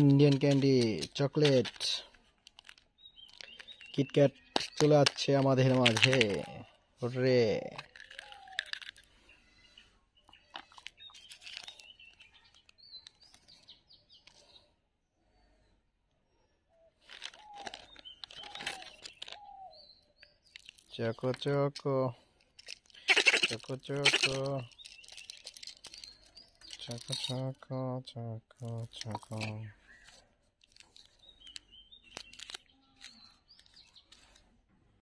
Indian candy chocolate KitKat চলে আসছে আমাদের মাঝে রে চকো চকো চকো চকো Chaka, Chaka, Chaka, Chaka.